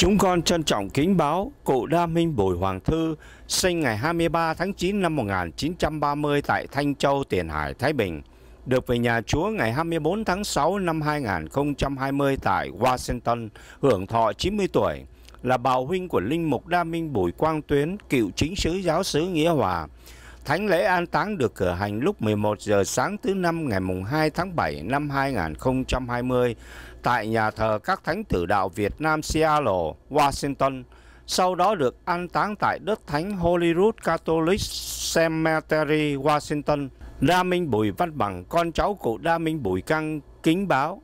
Chúng con trân trọng kính báo cụ Đa Minh Bùi Hoàng Thư, sinh ngày 23 tháng 9 năm 1930 tại Thanh Châu, Tiền Hải, Thái Bình, được về nhà Chúa ngày 24 tháng 6 năm 2020 tại Washington, hưởng thọ 90 tuổi, là bào huynh của Linh Mục Đa Minh Bùi Quang Tuyến, cựu chính sứ giáo sứ Nghĩa Hòa, Thánh lễ an táng được cử hành lúc 11 giờ sáng thứ năm ngày mùng 2 tháng 7 năm 2020 tại nhà thờ các thánh tử đạo Việt Nam Seattle, Washington. Sau đó được an táng tại đất thánh Holyrood Catholic Cemetery, Washington. Đa Minh Bùi Văn Bằng, con cháu cụ Đa Minh Bùi Căng kính báo